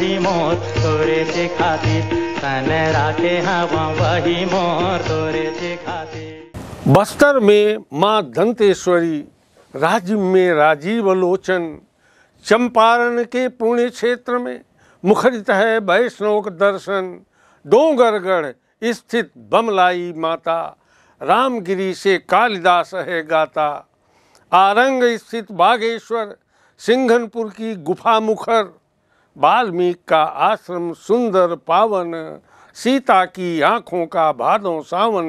वही मोर तोरे से खातिर तने राखे हवा वही मोर तोरे से खातिर बस्तर में माँ दंतेश्वरी राज्य में राजीव लोचन चंपारण के पुण्य क्षेत्र में मुखरित है वैष्णव दर्शन डोंगरगढ़ स्थित बमलाई माता रामगिरी से कालिदास है गाता आरंग स्थित बागेश्वर सिंघनपुर की गुफा मुखर वाल्मीकि का आश्रम सुंदर पावन सीता की आँखों का भादों सावन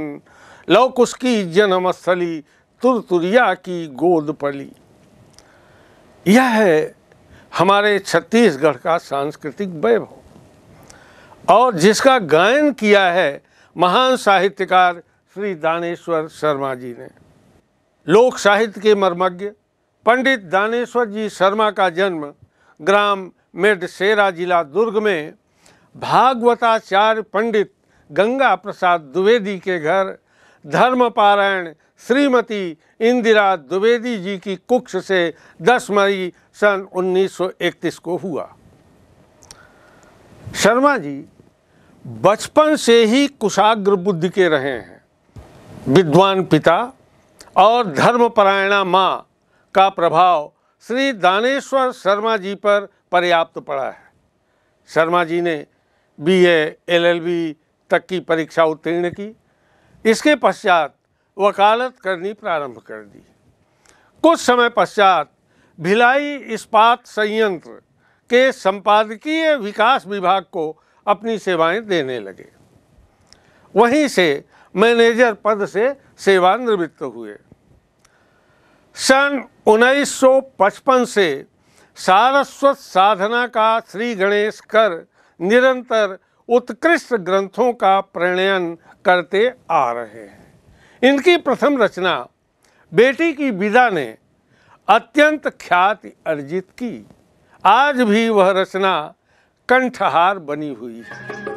लौकुश की जन्मस्थली तुरतुरिया की गोद पली यह है हमारे छत्तीसगढ़ का सांस्कृतिक वैभव और जिसका गायन किया है महान साहित्यकार श्री दानेश्वर शर्मा जी ने लोक साहित्य के मर्मज्ञ पंडित दानेश्वर जी शर्मा का जन्म ग्राम मेडसेरा जिला दुर्ग में भागवताचार्य पंडित गंगा प्रसाद द्विवेदी के घर धर्मपारायण श्रीमती इंदिरा द्विवेदी जी की कुक्ष से 10 मई सन 1931 को हुआ शर्मा जी बचपन से ही कुशाग्र बुद्धि के रहे हैं विद्वान पिता और धर्मपरायणा माँ का प्रभाव श्री दानेश्वर शर्मा जी पर पर्याप्त पड़ा है शर्मा जी ने बी एलएलबी तक की परीक्षा उत्तीर्ण की इसके पश्चात वकालत करनी प्रारंभ कर दी कुछ समय पश्चात भिलाई इस्पात संयंत्र के संपादकीय विकास विभाग को अपनी सेवाएं देने लगे वहीं से मैनेजर पद से सेवानिवृत्त हुए सन 1955 से सारस्वत साधना का श्री गणेश कर निरंतर उत्कृष्ट ग्रंथों का प्रणयन करते आ रहे हैं इनकी प्रथम रचना बेटी की विदा ने अत्यंत ख्याति अर्जित की आज भी वह रचना कंठहार बनी हुई है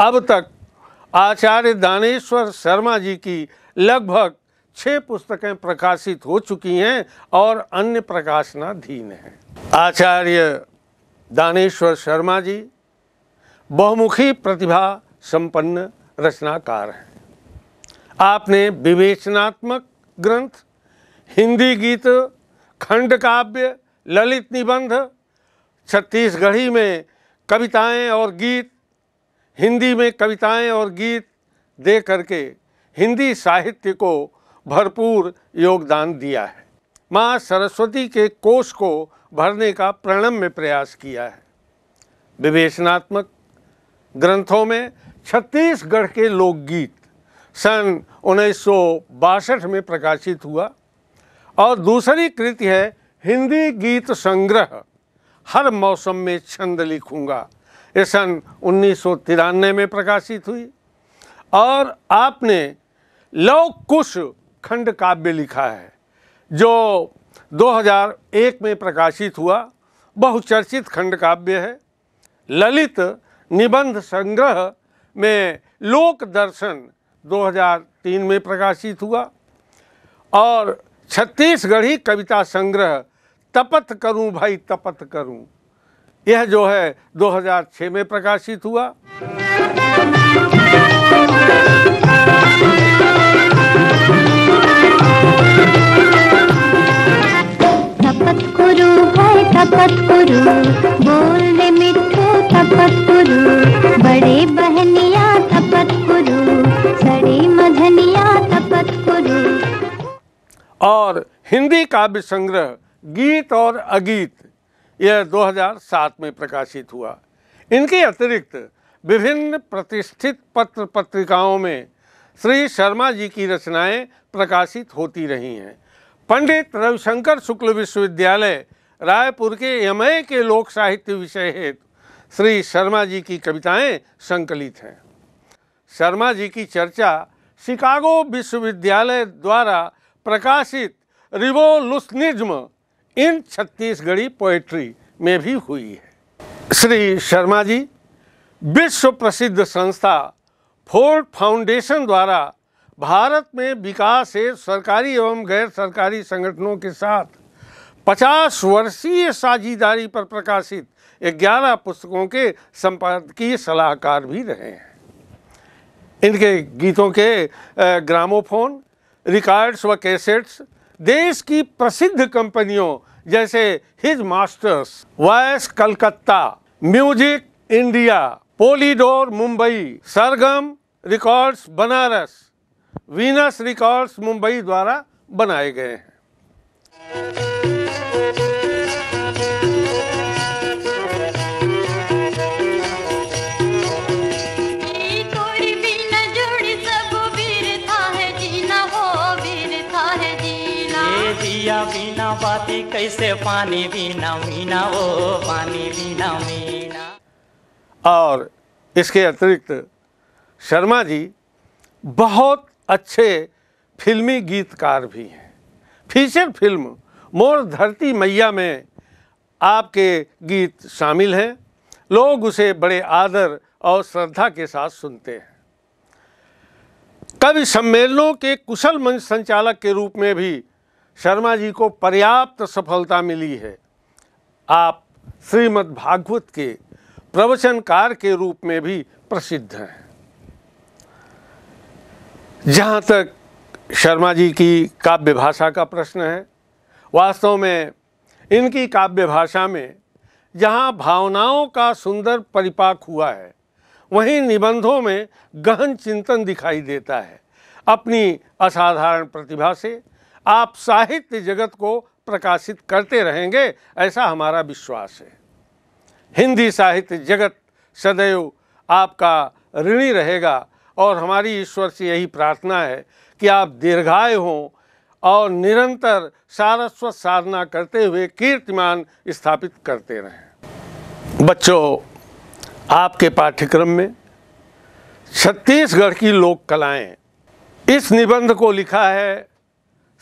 अब तक आचार्य दानेश्वर शर्मा जी की लगभग छः पुस्तकें प्रकाशित हो चुकी हैं और अन्य प्रकाशनाधीन हैं आचार्य दानेश्वर शर्मा जी बहुमुखी प्रतिभा संपन्न रचनाकार हैं आपने विवेचनात्मक ग्रंथ हिंदी गीत खंड काव्य ललित निबंध छत्तीसगढ़ी में कविताएं और गीत हिंदी में कविताएं और गीत दे करके हिंदी साहित्य को भरपूर योगदान दिया है माँ सरस्वती के कोष को भरने का प्रणम्य प्रयास किया है विवेचनात्मक ग्रंथों में छत्तीसगढ़ के लोकगीत सन उन्नीस में प्रकाशित हुआ और दूसरी कृति है हिंदी गीत संग्रह हर मौसम में छंद लिखूंगा ये सन उन्नीस में प्रकाशित हुई और आपने लव कुश खंड काव्य लिखा है जो 2001 में प्रकाशित हुआ बहुचर्चित खंड काव्य है ललित निबंध संग्रह में लोक दर्शन 2003 में प्रकाशित हुआ और छत्तीसगढ़ी कविता संग्रह तपत करूं भाई तपत करूं यह जो है 2006 में प्रकाशित हुआ और हिंदी काव्य संग्रह गीत और अगीत यह 2007 में प्रकाशित हुआ इनके अतिरिक्त विभिन्न प्रतिष्ठित पत्र पत्रिकाओं में श्री शर्मा जी की रचनाएं प्रकाशित होती रही हैं पंडित रविशंकर शुक्ल विश्वविद्यालय रायपुर के एम के लोक साहित्य विषय हेतु श्री शर्मा जी की कविताएं संकलित हैं शर्मा जी की चर्चा शिकागो विश्वविद्यालय द्वारा प्रकाशित रिवोलुसनिज्म इन छत्तीसगढ़ी पोएट्री में भी हुई है श्री शर्मा जी विश्व प्रसिद्ध संस्था फोर्ड फाउंडेशन द्वारा भारत में विकास से सरकारी एवं गैर सरकारी संगठनों के साथ पचास वर्षीय साझेदारी पर प्रकाशित ग्यारह पुस्तकों के संपादकीय सलाहकार भी रहे हैं इनके गीतों के ग्रामोफोन रिकॉर्ड्स व कैसेट्स देश की प्रसिद्ध कंपनियों जैसे His Master's Voice Calcutta Music India Polydor Mumbai Sargam Records Banaras Venus Records Mumbai द्वारा बनाए गए हैं पिया बिना बाती कैसे पानी बिना मीना ओ पानी बिना मीना और इसके अतिरिक्त शर्मा जी बहुत अच्छे फिल्मी गीतकार भी हैं फीचर फिल्म मोर धरती मैया में आपके गीत शामिल हैं लोग उसे बड़े आदर और श्रद्धा के साथ सुनते हैं कवि सम्मेलनों के कुशल मंच संचालक के रूप में भी शर्मा जी को पर्याप्त सफलता मिली है आप श्रीमद् भागवत के प्रवचनकार के रूप में भी प्रसिद्ध हैं जहाँ तक शर्मा जी की काव्य भाषा का प्रश्न है वास्तव में इनकी काव्य भाषा में जहाँ भावनाओं का सुंदर परिपाक हुआ है वहीं निबंधों में गहन चिंतन दिखाई देता है अपनी असाधारण प्रतिभा से आप साहित्य जगत को प्रकाशित करते रहेंगे ऐसा हमारा विश्वास है हिंदी साहित्य जगत सदैव आपका ऋणी रहेगा और हमारी ईश्वर से यही प्रार्थना है कि आप दीर्घाय हों और निरंतर सारस्वत साधना करते हुए कीर्तिमान स्थापित करते रहें बच्चों आपके पाठ्यक्रम में छत्तीसगढ़ की लोक कलाएं इस निबंध को लिखा है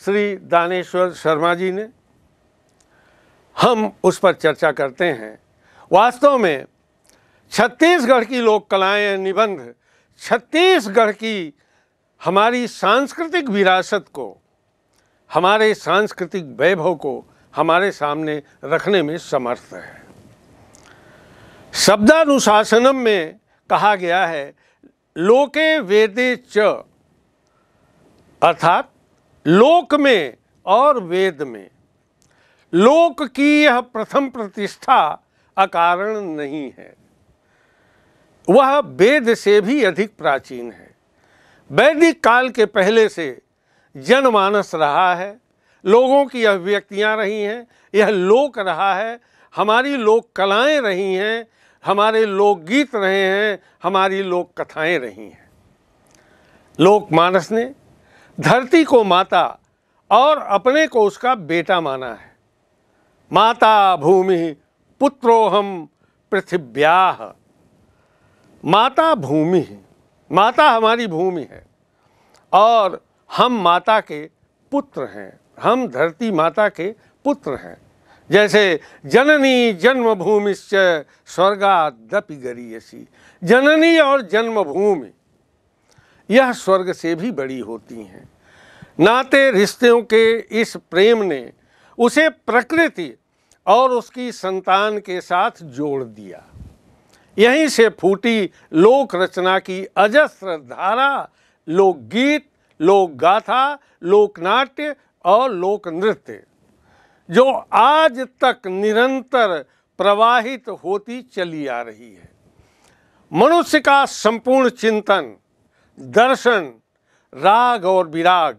श्री दानेश्वर शर्मा जी ने हम उस पर चर्चा करते हैं वास्तव में छत्तीसगढ़ की लोक कलाएं निबंध छत्तीसगढ़ की हमारी सांस्कृतिक विरासत को हमारे सांस्कृतिक वैभव को हमारे सामने रखने में समर्थ है शब्दानुशासनम में कहा गया है लोके वेदे च अर्थात लोक में और वेद में लोक की यह प्रथम प्रतिष्ठा अकारण नहीं है वह वेद से भी अधिक प्राचीन है वैदिक काल के पहले से जनमानस रहा है लोगों की अभिव्यक्तियाँ रही हैं यह लोक रहा है हमारी लोक कलाएँ रही हैं हमारे लोकगीत रहे हैं हमारी लोक कथाएँ रही हैं लोकमानस ने धरती को माता और अपने को उसका बेटा माना है माता भूमि पुत्रोहम पृथिव्या माता भूमि है माता हमारी भूमि है और हम माता के पुत्र हैं हम धरती माता के पुत्र हैं जैसे जननी जन्मभूमिश्च दपि गरीयसी जननी और जन्मभूमि यह स्वर्ग से भी बड़ी होती हैं नाते रिश्तों के इस प्रेम ने उसे प्रकृति और उसकी संतान के साथ जोड़ दिया यहीं से फूटी लोक रचना की अजस्त्र धारा लोकगीत लोक गाथा लोकनाट्य और लोक नृत्य जो आज तक निरंतर प्रवाहित होती चली आ रही है मनुष्य का संपूर्ण चिंतन दर्शन राग और विराग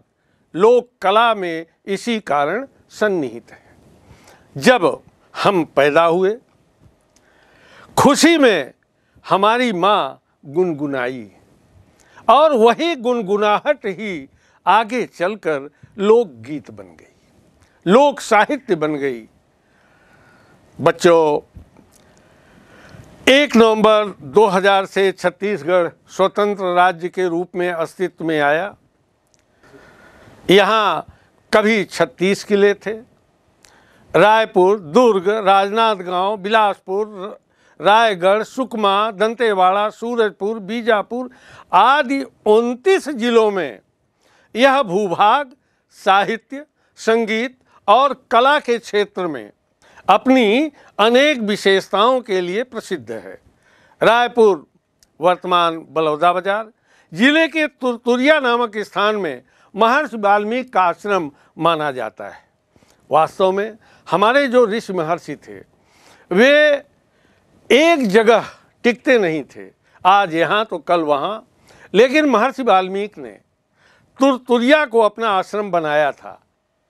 लोक कला में इसी कारण सन्निहित है जब हम पैदा हुए खुशी में हमारी माँ गुनगुनाई और वही गुनगुनाहट ही आगे चलकर लोकगीत बन गई लोक साहित्य बन गई बच्चों एक नवंबर 2000 से छत्तीसगढ़ स्वतंत्र राज्य के रूप में अस्तित्व में आया यहाँ कभी छत्तीस किले थे रायपुर दुर्ग राजनांदगांव बिलासपुर रायगढ़ सुकमा दंतेवाड़ा सूरजपुर बीजापुर आदि उनतीस जिलों में यह भूभाग साहित्य संगीत और कला के क्षेत्र में अपनी अनेक विशेषताओं के लिए प्रसिद्ध है रायपुर वर्तमान बलौदा बाजार जिले के तुरतुरिया नामक स्थान में महर्षि वाल्मीकि का आश्रम माना जाता है वास्तव में हमारे जो ऋषि महर्षि थे वे एक जगह टिकते नहीं थे आज यहाँ तो कल वहाँ लेकिन महर्षि वाल्मीकि ने तुरतुरिया को अपना आश्रम बनाया था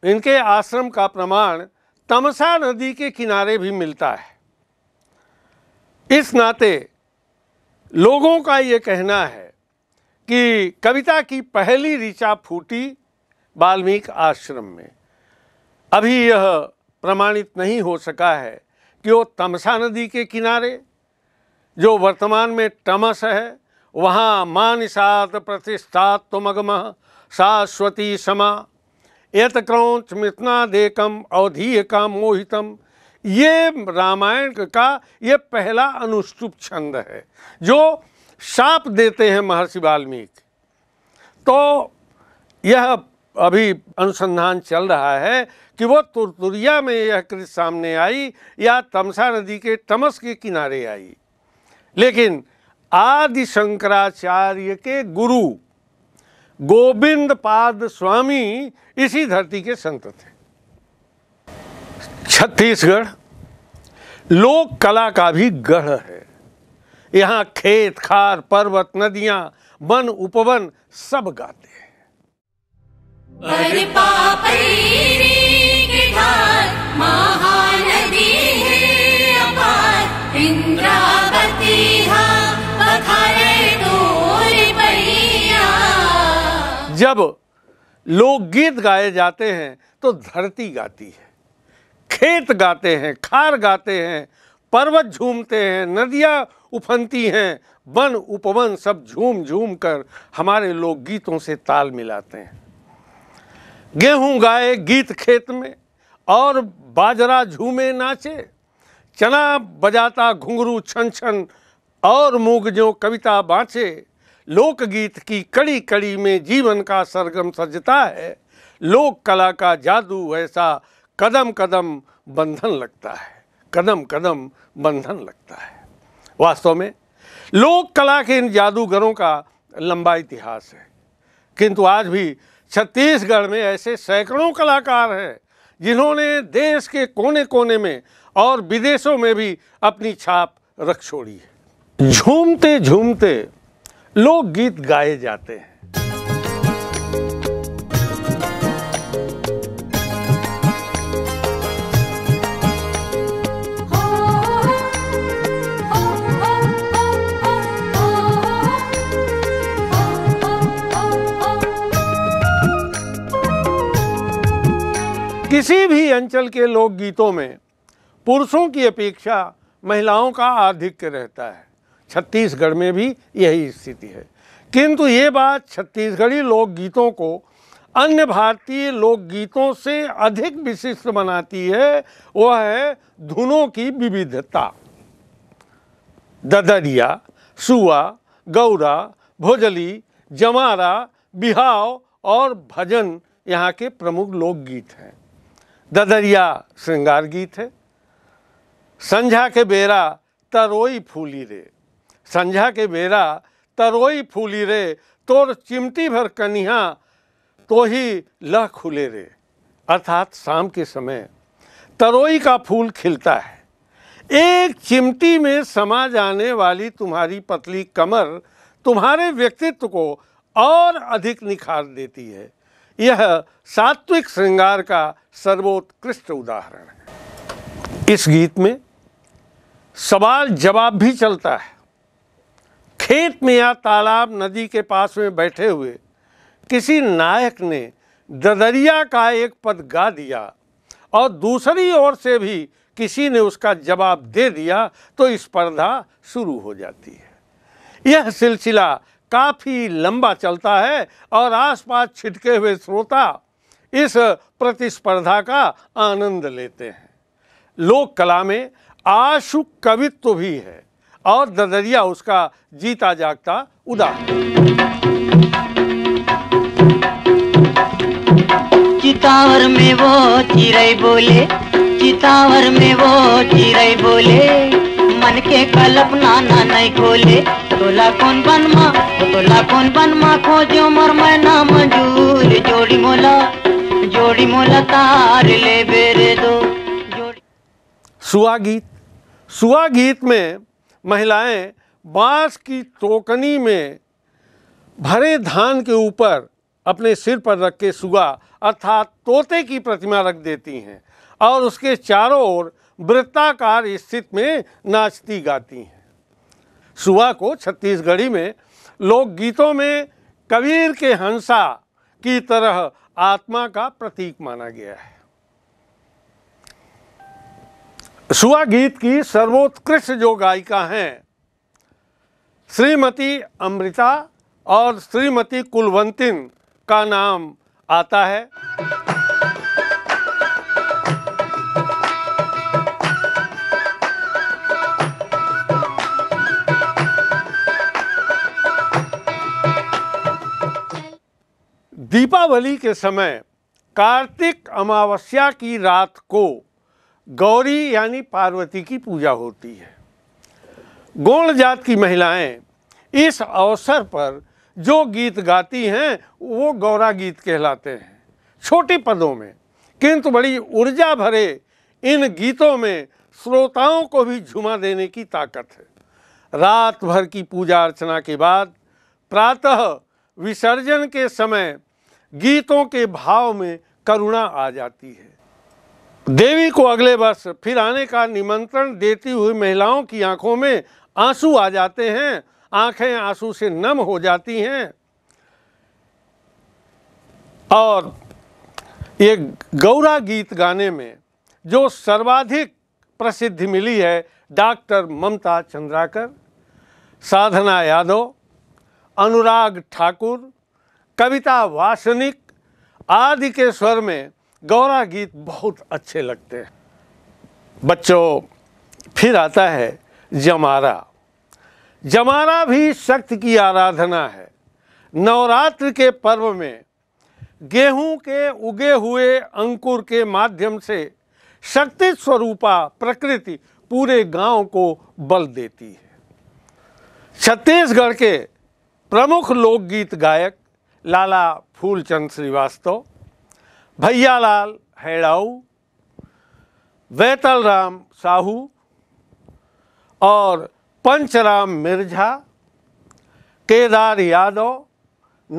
इनके आश्रम का प्रमाण तमसा नदी के किनारे भी मिलता है इस नाते लोगों का ये कहना है कि कविता की पहली ऋचा फूटी वाल्मीकि आश्रम में अभी यह प्रमाणित नहीं हो सका है कि वो तमसा नदी के किनारे जो वर्तमान में तमस है वहाँ मान सात प्रतिष्ठा शाश्वती समा यत देकम अवधीय का मोहितम ये रामायण का ये पहला अनुष्टुप छंद है जो शाप देते हैं महर्षि वाल्मीकि तो यह अभी अनुसंधान चल रहा है कि वो तुरतुरिया में यह कृत सामने आई या तमसा नदी के तमस के किनारे आई लेकिन आदि शंकराचार्य के गुरु गोविंद पाद स्वामी इसी धरती के संत थे छत्तीसगढ़ लोक कला का भी गढ़ है यहाँ खेत खार पर्वत नदियां वन उपवन सब गाते हैं महानदी है अपार इंद्रावती है हाँ। जब लोकगीत गाए जाते हैं तो धरती गाती है खेत गाते हैं खार गाते हैं पर्वत झूमते हैं नदियाँ उफनती हैं वन उपवन सब झूम झूम कर हमारे लोग गीतों से ताल मिलाते हैं गेहूं गाए गीत खेत में और बाजरा झूमे नाचे चना बजाता घुंघरू छन छन और मूग जो कविता बाँचे लोकगीत की कड़ी कड़ी में जीवन का सरगम सजता है लोक कला का जादू ऐसा कदम कदम बंधन लगता है कदम कदम बंधन लगता है वास्तव में लोक कला के इन जादूगरों का लंबा इतिहास है किंतु आज भी छत्तीसगढ़ में ऐसे सैकड़ों कलाकार हैं जिन्होंने देश के कोने कोने में और विदेशों में भी अपनी छाप रख छोड़ी है झूमते झूमते लोकगीत गाए जाते हैं किसी भी अंचल के लोकगीतों में पुरुषों की अपेक्षा महिलाओं का आधिक्य रहता है छत्तीसगढ़ में भी यही स्थिति है किंतु ये बात छत्तीसगढ़ी लोकगीतों को अन्य भारतीय लोकगीतों से अधिक विशिष्ट बनाती है वह है धुनों की विविधता ददरिया सुआ गौरा भोजली जमारा बिहाव और भजन यहाँ के प्रमुख लोकगीत हैं ददरिया श्रृंगार गीत है संझा के बेरा तरोई फूली रे संझा के बेरा तरोई फूली रे तोर चिमटी भर कन्हा तो ही लह खुले रे अर्थात शाम के समय तरोई का फूल खिलता है एक चिमटी में समा जाने वाली तुम्हारी पतली कमर तुम्हारे व्यक्तित्व को और अधिक निखार देती है यह सात्विक श्रृंगार का सर्वोत्कृष्ट उदाहरण है इस गीत में सवाल जवाब भी चलता है खेत में या तालाब नदी के पास में बैठे हुए किसी नायक ने ददरिया का एक पद गा दिया और दूसरी ओर से भी किसी ने उसका जवाब दे दिया तो स्पर्धा शुरू हो जाती है यह सिलसिला काफ़ी लंबा चलता है और आसपास छिटके हुए श्रोता इस प्रतिस्पर्धा का आनंद लेते हैं लोक कला में आशु कवित्व भी है और नजरिया उसका जीता जागता उदा चितावर में वो चिरई बोले चितावर में वो चिरई बोले मन के कल्पना ना नहीं खोले तोला कौन बनमा तोला कौन बनमा खोजो मर मैं ना मंजूर जोड़ी मोला जोड़ी मोला तार ले बेरे दो सुआ गीत सुआ गीत में महिलाएं बांस की टोकनी में भरे धान के ऊपर अपने सिर पर रख के सुगा अर्थात तोते की प्रतिमा रख देती हैं और उसके चारों ओर वृत्ताकार स्थित में नाचती गाती हैं सुबह को छत्तीसगढ़ी में लोकगीतों में कबीर के हंसा की तरह आत्मा का प्रतीक माना गया है सुहा गीत की सर्वोत्कृष्ट जो गायिका हैं श्रीमती अमृता और श्रीमती कुलवंतिन का नाम आता है दीपावली के समय कार्तिक अमावस्या की रात को गौरी यानी पार्वती की पूजा होती है गोण जात की महिलाएं इस अवसर पर जो गीत गाती हैं वो गौरा गीत कहलाते हैं छोटे पदों में किंतु बड़ी ऊर्जा भरे इन गीतों में श्रोताओं को भी झुमा देने की ताकत है रात भर की पूजा अर्चना के बाद प्रातः विसर्जन के समय गीतों के भाव में करुणा आ जाती है देवी को अगले वर्ष फिर आने का निमंत्रण देती हुई महिलाओं की आंखों में आंसू आ जाते हैं आंखें आंसू से नम हो जाती हैं और ये गौरा गीत गाने में जो सर्वाधिक प्रसिद्धि मिली है डॉक्टर ममता चंद्राकर साधना यादव अनुराग ठाकुर कविता वासनिक आदि के स्वर में गौरा गीत बहुत अच्छे लगते हैं बच्चों फिर आता है जमारा जमारा भी शक्ति की आराधना है नवरात्र के पर्व में गेहूं के उगे हुए अंकुर के माध्यम से शक्ति स्वरूपा प्रकृति पूरे गांव को बल देती है छत्तीसगढ़ के प्रमुख लोकगीत गायक लाला फूलचंद श्रीवास्तव भैयालाल हैड़ाऊ वैतल राम साहू और पंचराम मिर्झा केदार यादव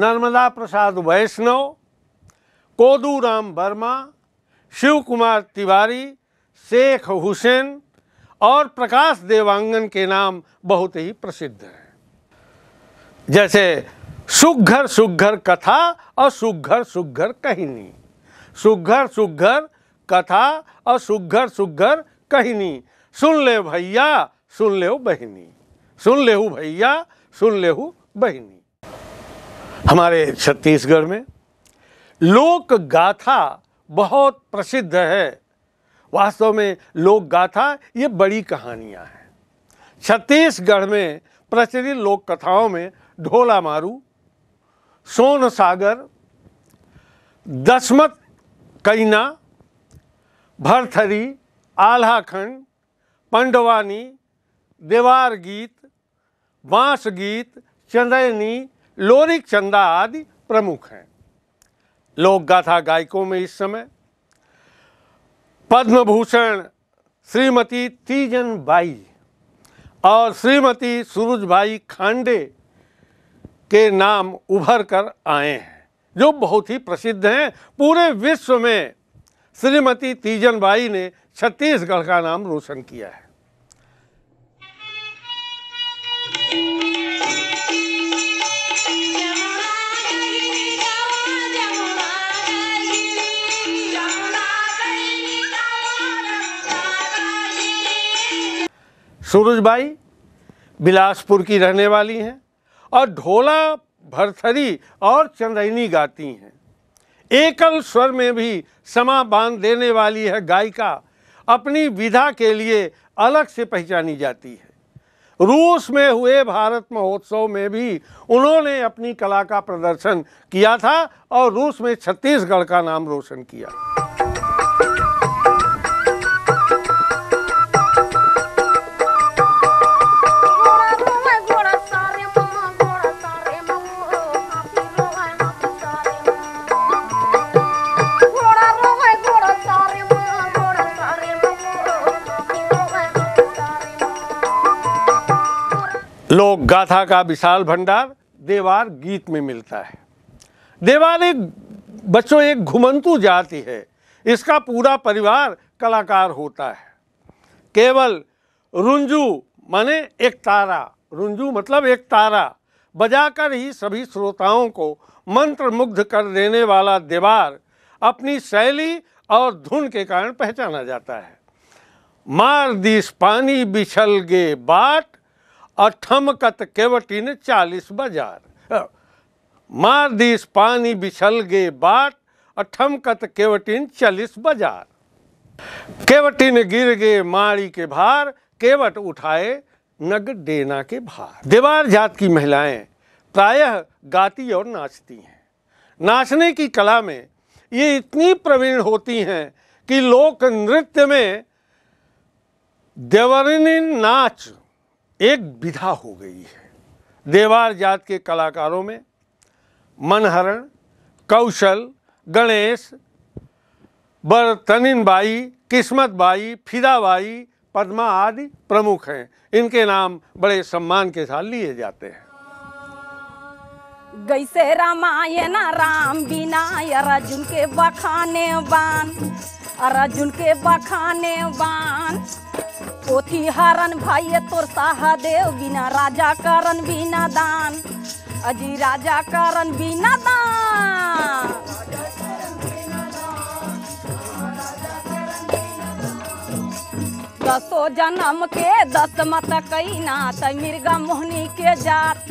नर्मदा प्रसाद वैष्णव कोदूराम वर्मा शिव कुमार तिवारी शेख हुसैन और प्रकाश देवांगन के नाम बहुत ही प्रसिद्ध हैं जैसे सुघर सुघर कथा और सुघर सुघर कहनी सुघर सुघर कथा और सुघर सुघर कहनी सुन ले भैया सुन ले बहिनी सुन ले भैया सुन ले बहिनी हमारे छत्तीसगढ़ में लोक गाथा बहुत प्रसिद्ध है वास्तव में लोक गाथा ये बड़ी कहानियाँ हैं छत्तीसगढ़ में प्रचलित लोक कथाओं में ढोला मारू सोन सागर दसमत कैना भरथरी आल्हाखंड पंडवानी देवार गीत बांस गीत चंदैनी लोरिक चंदा आदि प्रमुख हैं लोक गाथा गायकों में इस समय पद्मभूषण श्रीमती तीजन बाई और श्रीमती सूरज भाई खांडे के नाम उभर कर आए हैं जो बहुत ही प्रसिद्ध हैं पूरे विश्व में श्रीमती तीजन बाई ने छत्तीसगढ़ का नाम रोशन किया है सूरज बाई बिलासपुर की रहने वाली हैं और ढोला भरथरी और चंदैनी गाती हैं एकल स्वर में भी समा बांध देने वाली है गायिका अपनी विधा के लिए अलग से पहचानी जाती है रूस में हुए भारत महोत्सव में भी उन्होंने अपनी कला का प्रदर्शन किया था और रूस में छत्तीसगढ़ का नाम रोशन किया लोक गाथा का विशाल भंडार देवार गीत में मिलता है देवार एक बच्चों एक घुमंतु जाति है इसका पूरा परिवार कलाकार होता है केवल रुंजू माने एक तारा रुंजू मतलब एक तारा बजाकर ही सभी श्रोताओं को मंत्र मुग्ध कर देने वाला देवार अपनी शैली और धुन के कारण पहचाना जाता है मार दिस पानी बिछल गे बाट अठम कत केवटी ने चालीस बाजार मार दीस पानी बिछल गे बाट अठम कत केवटीन चालीस बाजार केवटीन गिर गए माड़ी के भार केवट उठाए नग डेना के भार देवार जात की महिलाएं प्रायः गाती और नाचती हैं नाचने की कला में ये इतनी प्रवीण होती हैं कि लोक नृत्य में देवरिन नाच एक विधा हो गई है देवार जात के कलाकारों में मनहरण कौशल गणेश बरतनिन बाई किस्मत बाई फिदा बाई पद्मा आदि प्रमुख हैं इनके नाम बड़े सम्मान के साथ लिए जाते हैं गैसे रामायण राम बिना अर्जुन के बखाने बान अर्जुन के बखाने बान पोथी हरण भाई तोर सहादेव बिना राजा करण बिना दान अजी राजा करण बिना दान दसो जन्म के दस मत कैना तय मिर्गा मोहनी के जात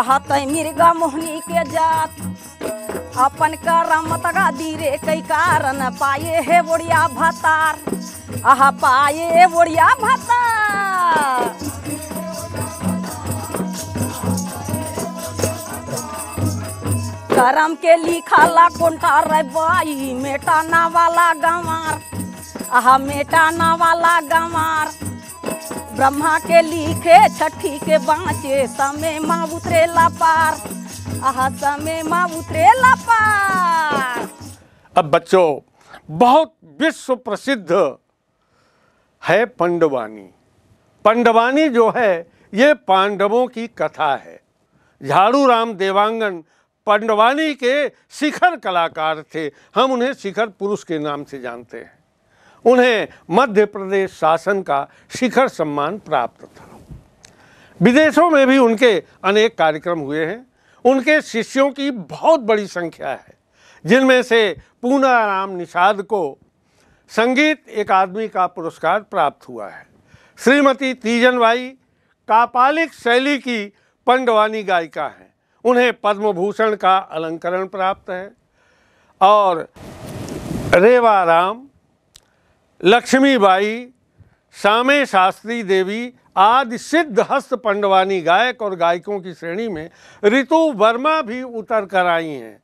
आह तय मिर्गा मोहनी के जात अपन करम तगा दीरे कई कारण पाए हे बोड़िया भतार आह पाए बोड़िया भतार करम के लिखा ला कोंटा रे बाई मेटाना वाला गंवार हमें वाला गंवार ब्रह्मा के लिखे छठी के बाँचे समय माँ उतरेला पार आह समय माँ उतरेला पार अब बच्चों बहुत विश्व प्रसिद्ध है पंडवानी पंडवानी जो है ये पांडवों की कथा है झाड़ू राम देवांगन पंडवानी के शिखर कलाकार थे हम उन्हें शिखर पुरुष के नाम से जानते हैं उन्हें मध्य प्रदेश शासन का शिखर सम्मान प्राप्त था विदेशों में भी उनके अनेक कार्यक्रम हुए हैं उनके शिष्यों की बहुत बड़ी संख्या है जिनमें से पूनाराम निषाद को संगीत अकादमी का पुरस्कार प्राप्त हुआ है श्रीमती तीजन बाई कापालिक शैली की पंडवानी गायिका हैं उन्हें पद्म भूषण का अलंकरण प्राप्त है और रेवा राम लक्ष्मीबाई श्यामे शास्त्री देवी आदि सिद्ध हस्त पंडवानी गायक और गायिकों की श्रेणी में ऋतु वर्मा भी उतर कर आई हैं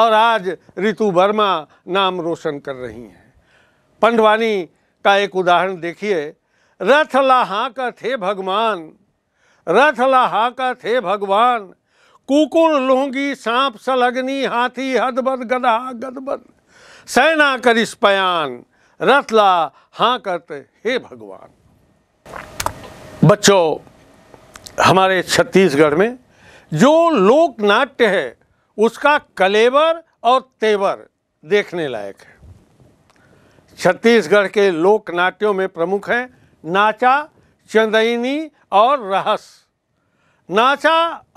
और आज ऋतु वर्मा नाम रोशन कर रही हैं पंडवानी का एक उदाहरण देखिए रथ लाहा का थे भगवान रथ लाहा का थे भगवान कुकुर लूंगी सांप सलग्नि हाथी हदबद गदा गदबद कर इस पयान रथ ला हाँ करते हे भगवान बच्चों हमारे छत्तीसगढ़ में जो लोक नाट्य है उसका कलेवर और तेवर देखने लायक है छत्तीसगढ़ के लोक नाट्यों में प्रमुख हैं नाचा चंदैनी और रहस नाचा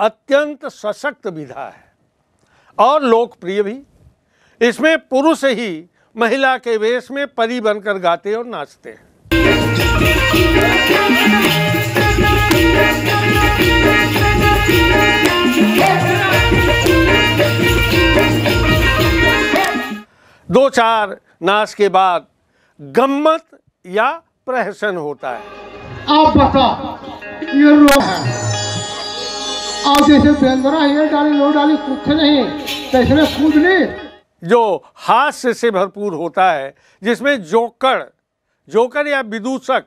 अत्यंत सशक्त विधा है और लोकप्रिय भी इसमें पुरुष ही महिला के वेश में परी बनकर गाते और नाचते हैं दो चार नाच के बाद गम्मत या प्रहसन होता है आप बता ये रो है आप जैसे बेंदरा ये डाली लो डाली कुछ नहीं कैसे तो कूद नहीं जो हास्य से भरपूर होता है जिसमें जोकर जोकर या विदूषक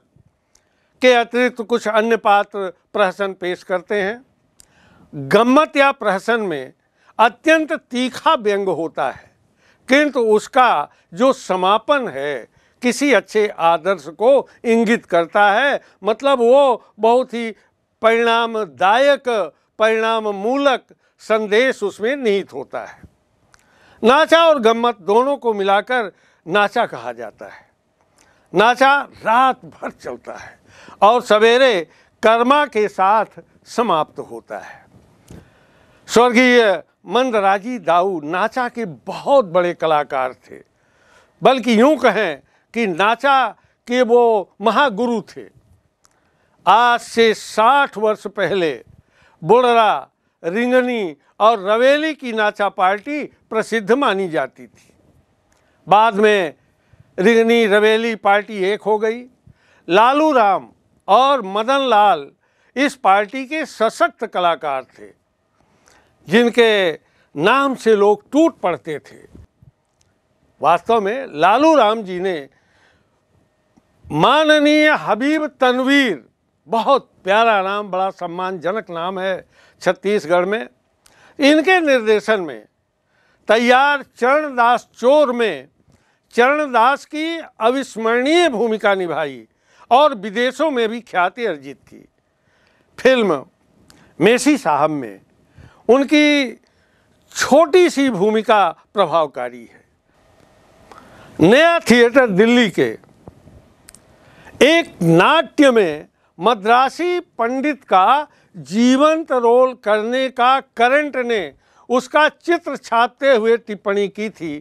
के अतिरिक्त कुछ अन्य पात्र प्रहसन पेश करते हैं गम्मत या प्रहसन में अत्यंत तीखा व्यंग होता है किंतु उसका जो समापन है किसी अच्छे आदर्श को इंगित करता है मतलब वो बहुत ही परिणामदायक परिणाम मूलक संदेश उसमें निहित होता है नाचा और गम्मत दोनों को मिलाकर नाचा कहा जाता है नाचा रात भर चलता है और सवेरे कर्मा के साथ समाप्त होता है स्वर्गीय मंदराजी दाऊ नाचा के बहुत बड़े कलाकार थे बल्कि यूं कहें कि नाचा के वो महागुरु थे आज से साठ वर्ष पहले बुड़रा रिंगनी और रवेली की नाचा पार्टी प्रसिद्ध मानी जाती थी बाद में रिगनी रवेली पार्टी एक हो गई लालू राम और मदन लाल इस पार्टी के सशक्त कलाकार थे जिनके नाम से लोग टूट पड़ते थे वास्तव में लालू राम जी ने माननीय हबीब तनवीर बहुत प्यारा नाम बड़ा सम्मानजनक नाम है छत्तीसगढ़ में इनके निर्देशन में तैयार चरणदास चोर में चरणदास की अविस्मरणीय भूमिका निभाई और विदेशों में भी ख्याति अर्जित की फिल्म मेसी साहब में उनकी छोटी सी भूमिका प्रभावकारी है नया थिएटर दिल्ली के एक नाट्य में मद्रासी पंडित का जीवंत रोल करने का करंट ने उसका चित्र छापते हुए टिप्पणी की थी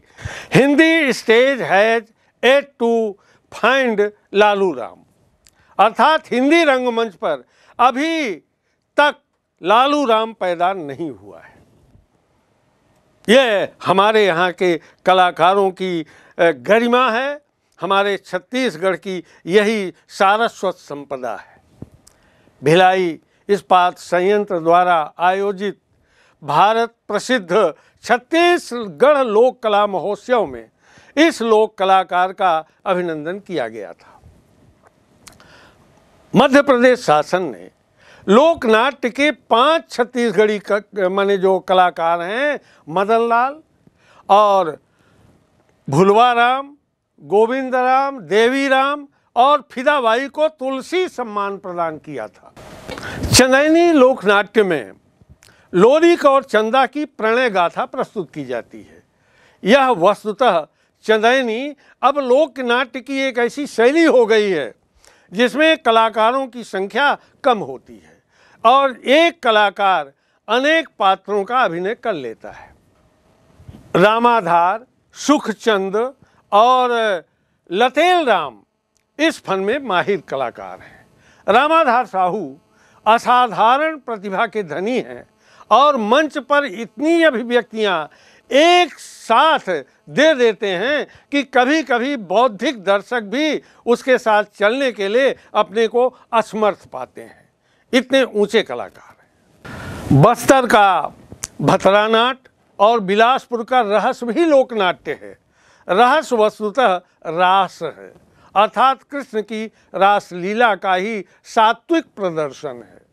Hindi stage has yet to find Lalu Ram अर्थात हिंदी रंगमंच पर अभी तक लालू राम पैदा नहीं हुआ है यह हमारे यहाँ के कलाकारों की गरिमा है हमारे छत्तीसगढ़ की यही सारस्वत संपदा है भिलाई इस्पात संयंत्र द्वारा आयोजित भारत प्रसिद्ध छत्तीसगढ़ लोक कला महोत्सव में इस लोक कलाकार का अभिनंदन किया गया था मध्य प्रदेश शासन ने लोक नाट्य के पांच छत्तीसगढ़ी माने जो कलाकार हैं मदन लाल और भुलवा राम गोविंद राम देवी राम और फिदाबाई को तुलसी सम्मान प्रदान किया था चंदैनी लोकनाट्य में लोरिक और चंदा की प्रणय गाथा प्रस्तुत की जाती है यह वस्तुतः चंदैनी अब लोकनाट्य की एक ऐसी शैली हो गई है जिसमें कलाकारों की संख्या कम होती है और एक कलाकार अनेक पात्रों का अभिनय कर लेता है रामाधार सुखचंद और लतेल राम इस फन में माहिर कलाकार हैं रामाधार साहू असाधारण प्रतिभा के धनी हैं और मंच पर इतनी अभिव्यक्तियाँ एक साथ दे देते हैं कि कभी कभी बौद्धिक दर्शक भी उसके साथ चलने के लिए अपने को असमर्थ पाते हैं इतने ऊंचे कलाकार हैं बस्तर का भतरानाट और बिलासपुर का रहस्य भी लोकनाट्य है रहस्य वस्तुतः रास है अर्थात कृष्ण की रासलीला का ही सात्विक प्रदर्शन है